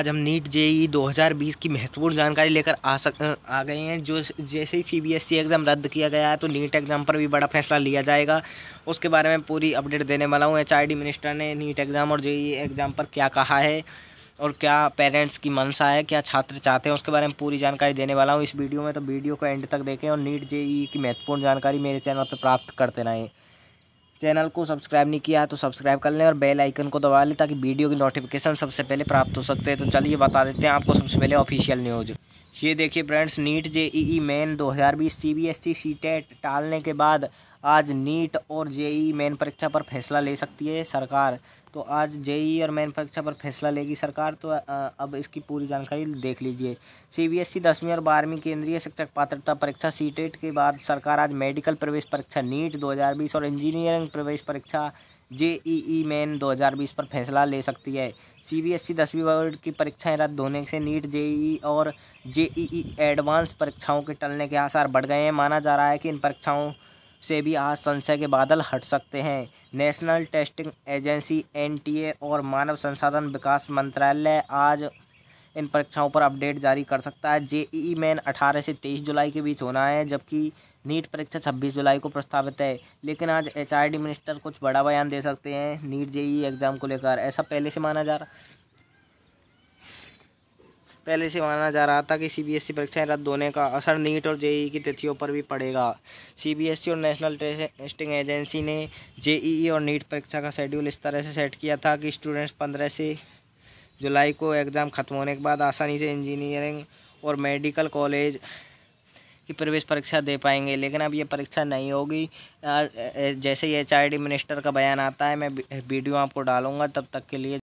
आज हम NEET JEE 2020 की महत्वपूर्ण जानकारी लेकर आ सक आ गए हैं जो जैसे ही सीबीएसई एग्ज़ाम e रद्द किया गया है तो नीट एग्ज़ाम पर भी बड़ा फैसला लिया जाएगा उसके बारे में पूरी अपडेट देने वाला हूँ एचआरडी मिनिस्टर ने नीट एग्ज़ाम और जेई एग्ज़ाम पर क्या कहा है और क्या पेरेंट्स की मनसा है क्या छात्र चाहते हैं उसके बारे में पूरी जानकारी देने वाला हूँ इस वीडियो में तो वीडियो को एंड तक देखें और नीट जे की महत्वपूर्ण जानकारी मेरे चैनल पर प्राप्त करते रहें चैनल को सब्सक्राइब नहीं किया है तो सब्सक्राइब कर लें और बेल आइकन को दबा लें ताकि वीडियो की नोटिफिकेशन सबसे पहले प्राप्त हो सकते हैं तो चलिए बता देते हैं आपको सबसे पहले ऑफिशियल न्यूज़ ये देखिए friends NEET J E E main 2020 CBSE CTET टालने के बाद आज नीट और ई मेन परीक्षा पर फैसला ले सकती है सरकार तो आज जेई और मेन परीक्षा पर फैसला लेगी सरकार तो अब इसकी पूरी जानकारी देख लीजिए सीबीएसई दसवीं और बारहवीं केंद्रीय शिक्षक पात्रता परीक्षा टेट के बाद सरकार आज मेडिकल प्रवेश परीक्षा नीट 2020 और इंजीनियरिंग प्रवेश परीक्षा जेईई मेन 2020 पर फैसला ले सकती है सीबीएसई दसवीं बोर्ड की परीक्षाएं रद्द होने से नीट ई और जेईई एडवांस परीक्षाओं के टलने के आसार बढ़ गए हैं माना जा रहा है कि इन परीक्षाओं से भी आज संशय के बादल हट सकते हैं नेशनल टेस्टिंग एजेंसी एनटीए और मानव संसाधन विकास मंत्रालय आज इन परीक्षाओं पर अपडेट जारी कर सकता है ई मेन 18 से 23 जुलाई के बीच होना है जबकि नीट परीक्षा 26 जुलाई को प्रस्तावित है लेकिन आज एचआरडी मिनिस्टर कुछ बड़ा बयान दे सकते हैं नीट जेई एग्ज़ाम को लेकर ऐसा पहले से माना जा रहा पहले से माना जा रहा था कि सीबीएसई e परीक्षाएं रद्द होने का असर नीट और जेई की तिथियों पर भी पड़ेगा सीबीएसई e और नेशनल टेस्टिंग एजेंसी ने जेईई और नीट परीक्षा का शेड्यूल इस तरह से सेट किया था कि स्टूडेंट्स पंद्रह से जुलाई को एग्ज़ाम ख़त्म होने के बाद आसानी से इंजीनियरिंग और मेडिकल कॉलेज की प्रवेश परीक्षा दे पाएंगे लेकिन अब ये परीक्षा नहीं होगी जैसे ही एच मिनिस्टर का बयान आता है मैं वीडियो आपको डालूँगा तब तक के लिए